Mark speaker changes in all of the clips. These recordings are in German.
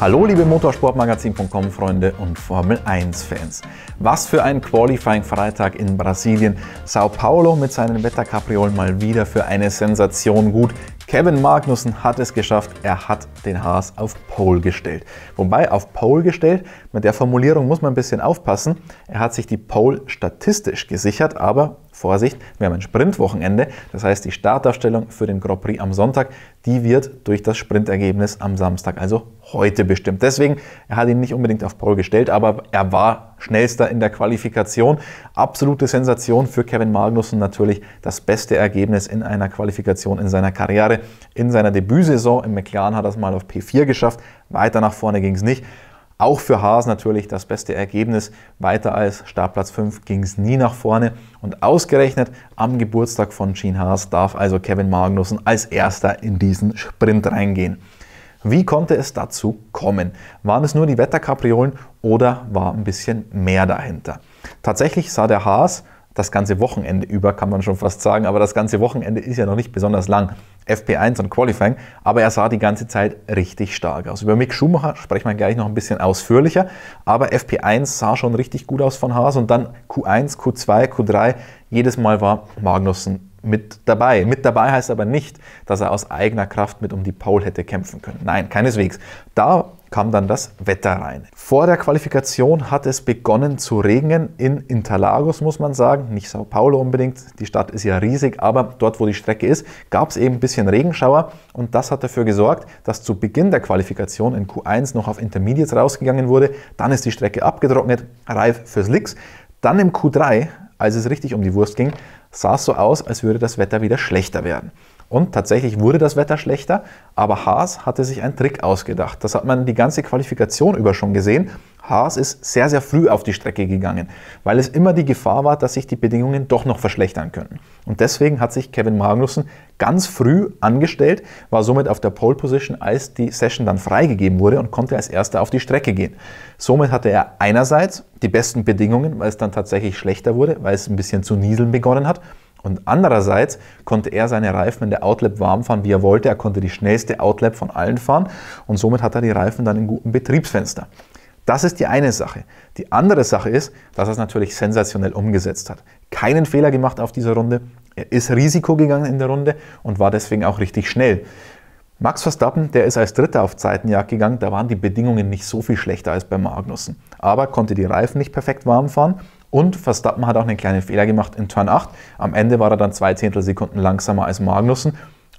Speaker 1: Hallo liebe Motorsportmagazin.com Freunde und Formel 1 Fans. Was für ein Qualifying Freitag in Brasilien. Sao Paulo mit seinen Wetterkapriolen mal wieder für eine Sensation gut. Kevin Magnussen hat es geschafft, er hat den Haas auf Pole gestellt. Wobei auf Pole gestellt, mit der Formulierung muss man ein bisschen aufpassen. Er hat sich die Pole statistisch gesichert, aber Vorsicht, wir haben ein Sprintwochenende, das heißt die Startaufstellung für den Grand Prix am Sonntag, die wird durch das Sprintergebnis am Samstag, also heute bestimmt. Deswegen, er hat ihn nicht unbedingt auf Pole gestellt, aber er war schnellster in der Qualifikation. Absolute Sensation für Kevin Magnussen natürlich das beste Ergebnis in einer Qualifikation in seiner Karriere, in seiner Debütsaison. Im McLaren hat er es mal auf P4 geschafft, weiter nach vorne ging es nicht. Auch für Haas natürlich das beste Ergebnis. Weiter als Startplatz 5 ging es nie nach vorne. Und ausgerechnet am Geburtstag von Gene Haas darf also Kevin Magnussen als erster in diesen Sprint reingehen. Wie konnte es dazu kommen? Waren es nur die Wetterkapriolen oder war ein bisschen mehr dahinter? Tatsächlich sah der Haas das ganze Wochenende über, kann man schon fast sagen. Aber das ganze Wochenende ist ja noch nicht besonders lang. FP1 und Qualifying. Aber er sah die ganze Zeit richtig stark aus. Über Mick Schumacher sprechen wir gleich noch ein bisschen ausführlicher. Aber FP1 sah schon richtig gut aus von Haas. Und dann Q1, Q2, Q3. Jedes Mal war Magnussen mit dabei. Mit dabei heißt aber nicht, dass er aus eigener Kraft mit um die Pole hätte kämpfen können. Nein, keineswegs. Da kam dann das Wetter rein. Vor der Qualifikation hat es begonnen zu regnen in Interlagos, muss man sagen. Nicht Sao Paulo unbedingt, die Stadt ist ja riesig, aber dort, wo die Strecke ist, gab es eben ein bisschen Regenschauer und das hat dafür gesorgt, dass zu Beginn der Qualifikation in Q1 noch auf Intermediates rausgegangen wurde. Dann ist die Strecke abgetrocknet, reif für Slicks. Dann im Q3, als es richtig um die Wurst ging, sah es so aus, als würde das Wetter wieder schlechter werden. Und tatsächlich wurde das Wetter schlechter, aber Haas hatte sich einen Trick ausgedacht. Das hat man die ganze Qualifikation über schon gesehen. Haas ist sehr, sehr früh auf die Strecke gegangen, weil es immer die Gefahr war, dass sich die Bedingungen doch noch verschlechtern könnten. Und deswegen hat sich Kevin Magnussen ganz früh angestellt, war somit auf der Pole Position, als die Session dann freigegeben wurde und konnte als erster auf die Strecke gehen. Somit hatte er einerseits die besten Bedingungen, weil es dann tatsächlich schlechter wurde, weil es ein bisschen zu nieseln begonnen hat und andererseits konnte er seine Reifen in der Outlap warm fahren, wie er wollte. Er konnte die schnellste Outlap von allen fahren und somit hat er die Reifen dann in gutem Betriebsfenster. Das ist die eine Sache. Die andere Sache ist, dass er es natürlich sensationell umgesetzt hat. Keinen Fehler gemacht auf dieser Runde. Er ist Risiko gegangen in der Runde und war deswegen auch richtig schnell. Max Verstappen, der ist als Dritter auf Zeitenjagd gegangen, da waren die Bedingungen nicht so viel schlechter als bei Magnussen. Aber konnte die Reifen nicht perfekt warm fahren und Verstappen hat auch einen kleinen Fehler gemacht in Turn 8. Am Ende war er dann zwei Zehntelsekunden langsamer als Magnussen.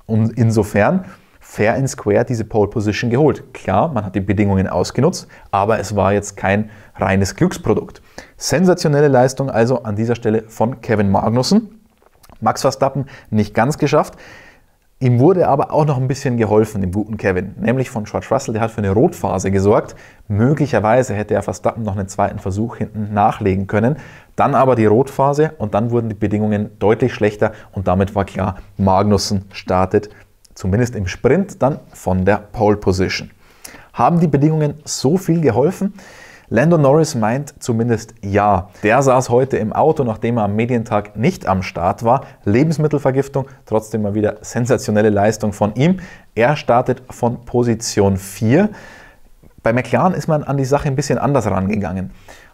Speaker 1: Und insofern fair and square diese Pole Position geholt. Klar, man hat die Bedingungen ausgenutzt, aber es war jetzt kein reines Glücksprodukt. Sensationelle Leistung also an dieser Stelle von Kevin Magnussen. Max Verstappen nicht ganz geschafft. Ihm wurde aber auch noch ein bisschen geholfen, dem guten Kevin, nämlich von George Russell, der hat für eine Rotphase gesorgt. Möglicherweise hätte er Verstappen noch einen zweiten Versuch hinten nachlegen können. Dann aber die Rotphase und dann wurden die Bedingungen deutlich schlechter und damit war klar, Magnussen startet zumindest im Sprint dann von der Pole Position. Haben die Bedingungen so viel geholfen? Lando Norris meint zumindest ja. Der saß heute im Auto, nachdem er am Medientag nicht am Start war. Lebensmittelvergiftung, trotzdem mal wieder sensationelle Leistung von ihm. Er startet von Position 4. Bei McLaren ist man an die Sache ein bisschen anders rangegangen.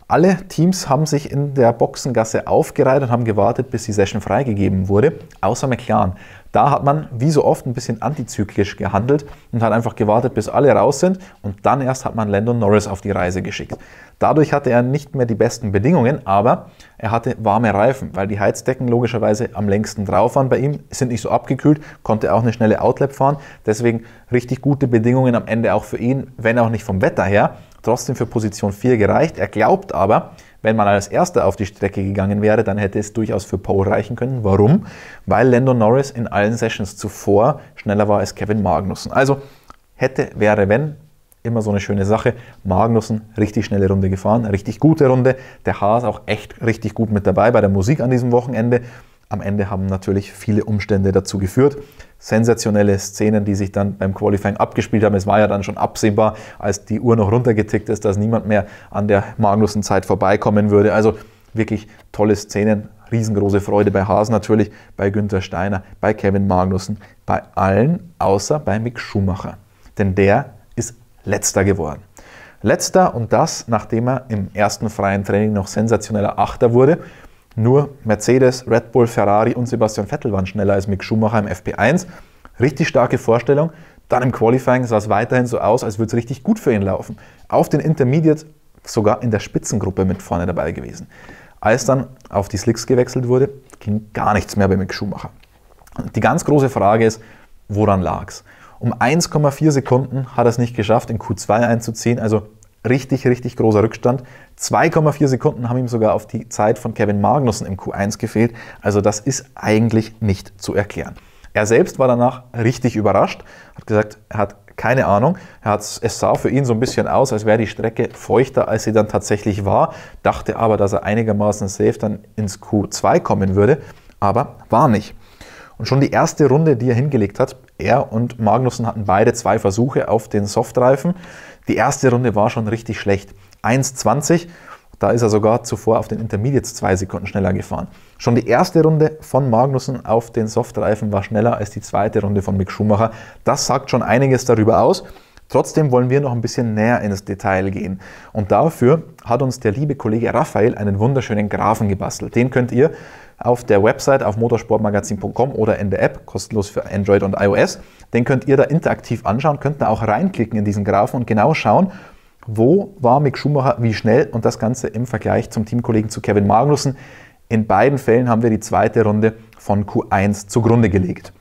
Speaker 1: Alle Teams haben sich in der Boxengasse aufgereiht und haben gewartet, bis die Session freigegeben wurde, außer McLaren. Da hat man, wie so oft, ein bisschen antizyklisch gehandelt und hat einfach gewartet, bis alle raus sind und dann erst hat man Landon Norris auf die Reise geschickt. Dadurch hatte er nicht mehr die besten Bedingungen, aber er hatte warme Reifen, weil die Heizdecken logischerweise am längsten drauf waren bei ihm, sind nicht so abgekühlt, konnte auch eine schnelle Outlap fahren, deswegen richtig gute Bedingungen am Ende auch für ihn, wenn auch nicht vom Wetter her, trotzdem für Position 4 gereicht. Er glaubt aber, wenn man als Erster auf die Strecke gegangen wäre, dann hätte es durchaus für Pole reichen können. Warum? Weil Lando Norris in allen Sessions zuvor schneller war als Kevin Magnussen. Also hätte, wäre, wenn, immer so eine schöne Sache. Magnussen, richtig schnelle Runde gefahren, richtig gute Runde. Der Haas auch echt richtig gut mit dabei bei der Musik an diesem Wochenende. Am Ende haben natürlich viele Umstände dazu geführt. Sensationelle Szenen, die sich dann beim Qualifying abgespielt haben. Es war ja dann schon absehbar, als die Uhr noch runtergetickt ist, dass niemand mehr an der Magnussen-Zeit vorbeikommen würde. Also wirklich tolle Szenen, riesengroße Freude bei Haas natürlich, bei Günther Steiner, bei Kevin Magnussen, bei allen, außer bei Mick Schumacher. Denn der ist letzter geworden. Letzter und das, nachdem er im ersten freien Training noch sensationeller Achter wurde nur Mercedes, Red Bull, Ferrari und Sebastian Vettel waren schneller als Mick Schumacher im FP1. Richtig starke Vorstellung. Dann im Qualifying sah es weiterhin so aus, als würde es richtig gut für ihn laufen. Auf den Intermediate sogar in der Spitzengruppe mit vorne dabei gewesen. Als dann auf die Slicks gewechselt wurde, ging gar nichts mehr bei Mick Schumacher. Die ganz große Frage ist, woran lag es? Um 1,4 Sekunden hat er es nicht geschafft, in Q2 einzuziehen, also richtig, richtig großer Rückstand. 2,4 Sekunden haben ihm sogar auf die Zeit von Kevin Magnussen im Q1 gefehlt. Also das ist eigentlich nicht zu erklären. Er selbst war danach richtig überrascht, hat gesagt, er hat keine Ahnung. es sah für ihn so ein bisschen aus, als wäre die Strecke feuchter, als sie dann tatsächlich war. Dachte aber, dass er einigermaßen safe dann ins Q2 kommen würde, aber war nicht. Und schon die erste Runde, die er hingelegt hat, er und Magnussen hatten beide zwei Versuche auf den Softreifen. Die erste Runde war schon richtig schlecht. 1,20. Da ist er sogar zuvor auf den Intermediates zwei Sekunden schneller gefahren. Schon die erste Runde von Magnussen auf den Softreifen war schneller als die zweite Runde von Mick Schumacher. Das sagt schon einiges darüber aus. Trotzdem wollen wir noch ein bisschen näher ins Detail gehen. Und dafür hat uns der liebe Kollege Raphael einen wunderschönen Graphen gebastelt. Den könnt ihr auf der Website auf motorsportmagazin.com oder in der App, kostenlos für Android und iOS. Den könnt ihr da interaktiv anschauen, könnt da auch reinklicken in diesen Graphen und genau schauen, wo war Mick Schumacher, wie schnell und das Ganze im Vergleich zum Teamkollegen zu Kevin Magnussen. In beiden Fällen haben wir die zweite Runde von Q1 zugrunde gelegt.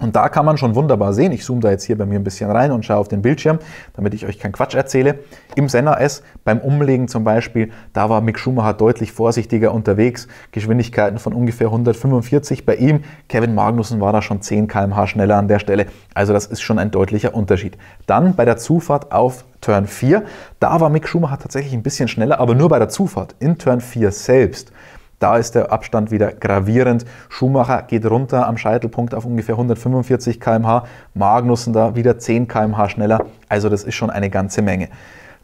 Speaker 1: Und da kann man schon wunderbar sehen, ich zoome da jetzt hier bei mir ein bisschen rein und schaue auf den Bildschirm, damit ich euch keinen Quatsch erzähle. Im Senna S, beim Umlegen zum Beispiel, da war Mick Schumacher deutlich vorsichtiger unterwegs. Geschwindigkeiten von ungefähr 145 bei ihm. Kevin Magnussen war da schon 10 km/h schneller an der Stelle. Also das ist schon ein deutlicher Unterschied. Dann bei der Zufahrt auf Turn 4, da war Mick Schumacher tatsächlich ein bisschen schneller, aber nur bei der Zufahrt. In Turn 4 selbst da ist der Abstand wieder gravierend. Schumacher geht runter am Scheitelpunkt auf ungefähr 145 km/h. Magnussen da wieder 10 km/h schneller. Also das ist schon eine ganze Menge.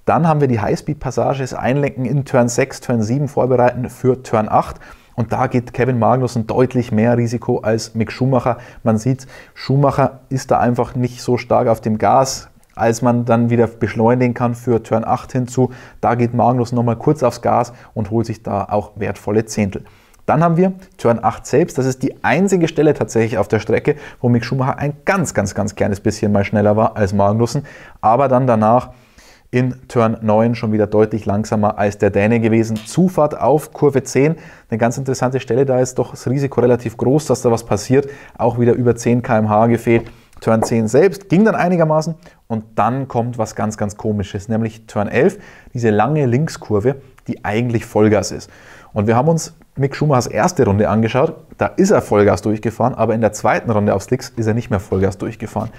Speaker 1: Dann haben wir die Highspeed-Passage, das Einlenken in Turn 6, Turn 7 vorbereiten für Turn 8. Und da geht Kevin Magnussen deutlich mehr Risiko als Mick Schumacher. Man sieht, Schumacher ist da einfach nicht so stark auf dem Gas als man dann wieder beschleunigen kann für Turn 8 hinzu. Da geht Magnus nochmal kurz aufs Gas und holt sich da auch wertvolle Zehntel. Dann haben wir Turn 8 selbst. Das ist die einzige Stelle tatsächlich auf der Strecke, wo Mick Schumacher ein ganz, ganz, ganz kleines bisschen mal schneller war als Magnussen. Aber dann danach in Turn 9 schon wieder deutlich langsamer als der Däne gewesen. Zufahrt auf Kurve 10, eine ganz interessante Stelle. Da ist doch das Risiko relativ groß, dass da was passiert. Auch wieder über 10 km/h gefehlt. Turn 10 selbst ging dann einigermaßen und dann kommt was ganz, ganz komisches, nämlich Turn 11, diese lange Linkskurve, die eigentlich Vollgas ist. Und wir haben uns Mick Schumachers erste Runde angeschaut, da ist er Vollgas durchgefahren, aber in der zweiten Runde auf Slicks ist er nicht mehr Vollgas durchgefahren.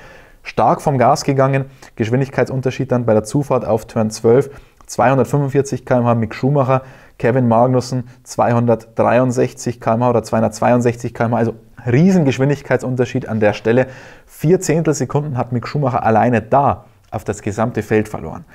Speaker 1: Stark vom Gas gegangen, Geschwindigkeitsunterschied dann bei der Zufahrt auf Turn 12, 245 km/h Mick Schumacher, Kevin Magnussen 263 km/h oder 262 km/h, also Riesengeschwindigkeitsunterschied an der Stelle. Vier Zehntelsekunden hat Mick Schumacher alleine da auf das gesamte Feld verloren.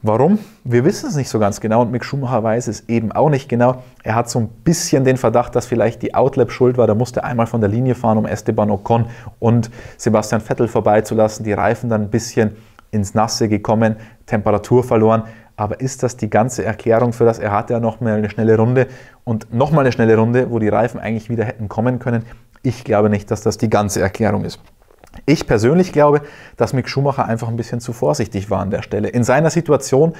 Speaker 1: Warum? Wir wissen es nicht so ganz genau und Mick Schumacher weiß es eben auch nicht genau. Er hat so ein bisschen den Verdacht, dass vielleicht die Outlap schuld war. Da musste er einmal von der Linie fahren, um Esteban Ocon und Sebastian Vettel vorbeizulassen. Die Reifen dann ein bisschen ins Nasse gekommen, Temperatur verloren. Aber ist das die ganze Erklärung für das? Er hatte ja nochmal eine schnelle Runde und nochmal eine schnelle Runde, wo die Reifen eigentlich wieder hätten kommen können. Ich glaube nicht, dass das die ganze Erklärung ist. Ich persönlich glaube, dass Mick Schumacher einfach ein bisschen zu vorsichtig war an der Stelle. In seiner Situation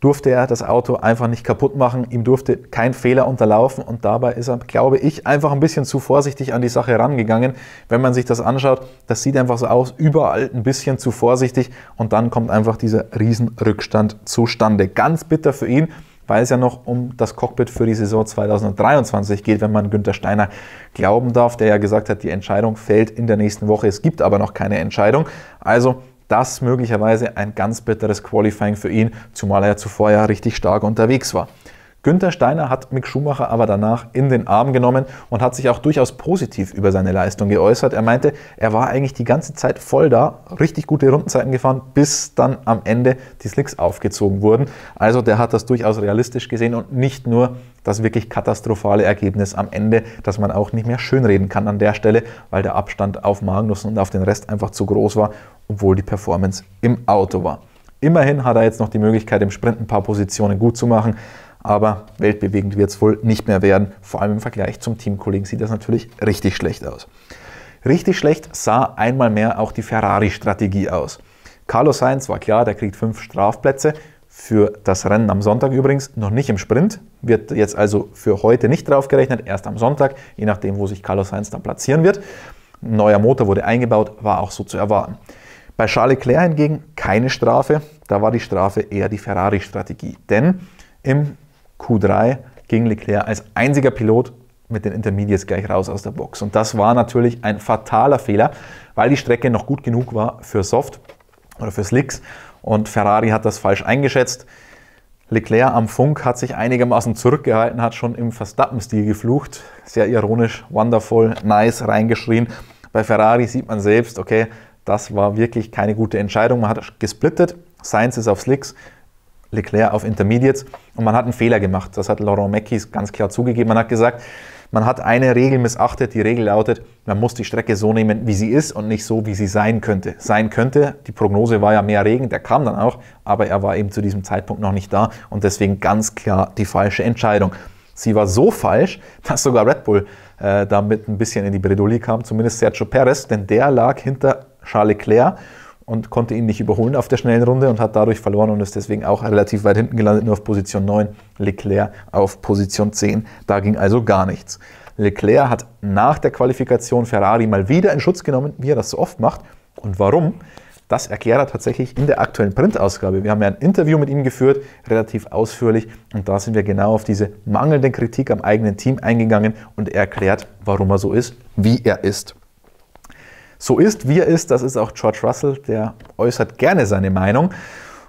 Speaker 1: durfte er das Auto einfach nicht kaputt machen, ihm durfte kein Fehler unterlaufen und dabei ist er, glaube ich, einfach ein bisschen zu vorsichtig an die Sache rangegangen. Wenn man sich das anschaut, das sieht einfach so aus, überall ein bisschen zu vorsichtig und dann kommt einfach dieser Riesenrückstand zustande. Ganz bitter für ihn, weil es ja noch um das Cockpit für die Saison 2023 geht, wenn man Günther Steiner glauben darf, der ja gesagt hat, die Entscheidung fällt in der nächsten Woche. Es gibt aber noch keine Entscheidung. Also das möglicherweise ein ganz bitteres Qualifying für ihn, zumal er zuvor ja richtig stark unterwegs war. Günther Steiner hat Mick Schumacher aber danach in den Arm genommen und hat sich auch durchaus positiv über seine Leistung geäußert. Er meinte, er war eigentlich die ganze Zeit voll da, richtig gute Rundenzeiten gefahren, bis dann am Ende die Slicks aufgezogen wurden. Also der hat das durchaus realistisch gesehen und nicht nur das wirklich katastrophale Ergebnis am Ende, das man auch nicht mehr schönreden kann an der Stelle, weil der Abstand auf Magnussen und auf den Rest einfach zu groß war, obwohl die Performance im Auto war. Immerhin hat er jetzt noch die Möglichkeit, im Sprint ein paar Positionen gut zu machen aber weltbewegend wird es wohl nicht mehr werden. Vor allem im Vergleich zum Teamkollegen sieht das natürlich richtig schlecht aus. Richtig schlecht sah einmal mehr auch die Ferrari-Strategie aus. Carlos Sainz war klar, der kriegt fünf Strafplätze. Für das Rennen am Sonntag übrigens noch nicht im Sprint, wird jetzt also für heute nicht draufgerechnet, erst am Sonntag, je nachdem, wo sich Carlos Sainz dann platzieren wird. Ein neuer Motor wurde eingebaut, war auch so zu erwarten. Bei Charles Leclerc hingegen keine Strafe, da war die Strafe eher die Ferrari-Strategie. Denn im Q3 ging Leclerc als einziger Pilot mit den Intermediates gleich raus aus der Box. Und das war natürlich ein fataler Fehler, weil die Strecke noch gut genug war für Soft oder für Slicks. Und Ferrari hat das falsch eingeschätzt. Leclerc am Funk hat sich einigermaßen zurückgehalten, hat schon im Verstappen-Stil geflucht. Sehr ironisch, wonderful, nice reingeschrien. Bei Ferrari sieht man selbst, okay, das war wirklich keine gute Entscheidung. Man hat gesplittet. Sainz ist auf Slicks, Leclerc auf Intermediates und man hat einen Fehler gemacht. Das hat Laurent Mekis ganz klar zugegeben. Man hat gesagt, man hat eine Regel missachtet. Die Regel lautet, man muss die Strecke so nehmen, wie sie ist und nicht so, wie sie sein könnte. Sein könnte, die Prognose war ja mehr Regen, der kam dann auch, aber er war eben zu diesem Zeitpunkt noch nicht da und deswegen ganz klar die falsche Entscheidung. Sie war so falsch, dass sogar Red Bull äh, damit ein bisschen in die Bredouille kam, zumindest Sergio Perez, denn der lag hinter Charles Leclerc und konnte ihn nicht überholen auf der schnellen Runde und hat dadurch verloren und ist deswegen auch relativ weit hinten gelandet, nur auf Position 9. Leclerc auf Position 10. Da ging also gar nichts. Leclerc hat nach der Qualifikation Ferrari mal wieder in Schutz genommen, wie er das so oft macht. Und warum? Das erklärt er tatsächlich in der aktuellen Printausgabe. Wir haben ja ein Interview mit ihm geführt, relativ ausführlich, und da sind wir genau auf diese mangelnde Kritik am eigenen Team eingegangen und er erklärt, warum er so ist, wie er ist so ist, wie er ist. Das ist auch George Russell, der äußert gerne seine Meinung.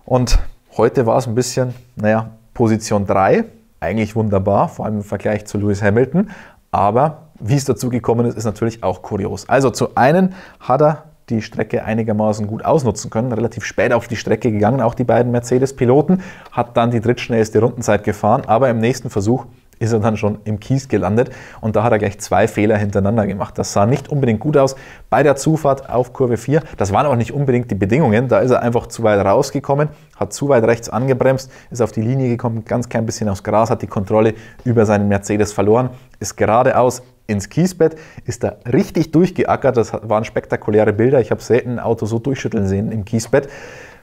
Speaker 1: Und heute war es ein bisschen, naja, Position 3, eigentlich wunderbar, vor allem im Vergleich zu Lewis Hamilton. Aber wie es dazu gekommen ist, ist natürlich auch kurios. Also zu einem hat er die Strecke einigermaßen gut ausnutzen können, relativ spät auf die Strecke gegangen, auch die beiden Mercedes-Piloten, hat dann die drittschnellste Rundenzeit gefahren, aber im nächsten Versuch ist er dann schon im Kies gelandet und da hat er gleich zwei Fehler hintereinander gemacht. Das sah nicht unbedingt gut aus bei der Zufahrt auf Kurve 4. Das waren auch nicht unbedingt die Bedingungen. Da ist er einfach zu weit rausgekommen, hat zu weit rechts angebremst, ist auf die Linie gekommen, ganz klein bisschen aufs Gras, hat die Kontrolle über seinen Mercedes verloren, ist geradeaus ins Kiesbett, ist da richtig durchgeackert. Das waren spektakuläre Bilder. Ich habe selten ein Auto so durchschütteln sehen im Kiesbett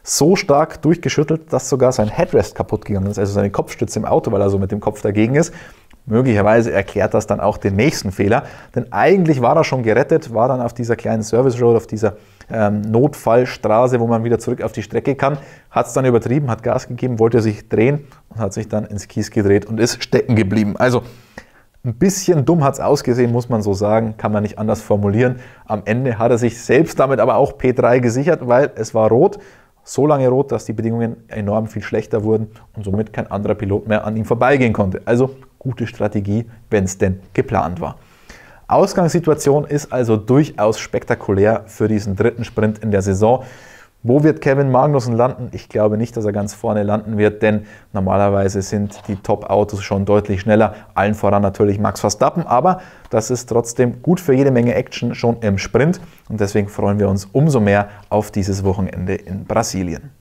Speaker 1: so stark durchgeschüttelt, dass sogar sein Headrest kaputt gegangen ist, also seine Kopfstütze im Auto, weil er so mit dem Kopf dagegen ist. Möglicherweise erklärt das dann auch den nächsten Fehler, denn eigentlich war er schon gerettet, war dann auf dieser kleinen Service Road, auf dieser ähm, Notfallstraße, wo man wieder zurück auf die Strecke kann, hat es dann übertrieben, hat Gas gegeben, wollte sich drehen und hat sich dann ins Kies gedreht und ist stecken geblieben. Also ein bisschen dumm hat es ausgesehen, muss man so sagen, kann man nicht anders formulieren. Am Ende hat er sich selbst damit aber auch P3 gesichert, weil es war rot so lange rot, dass die Bedingungen enorm viel schlechter wurden und somit kein anderer Pilot mehr an ihm vorbeigehen konnte. Also gute Strategie, wenn es denn geplant war. Ausgangssituation ist also durchaus spektakulär für diesen dritten Sprint in der Saison. Wo wird Kevin Magnussen landen? Ich glaube nicht, dass er ganz vorne landen wird, denn normalerweise sind die Top-Autos schon deutlich schneller. Allen voran natürlich Max Verstappen, aber das ist trotzdem gut für jede Menge Action schon im Sprint und deswegen freuen wir uns umso mehr auf dieses Wochenende in Brasilien.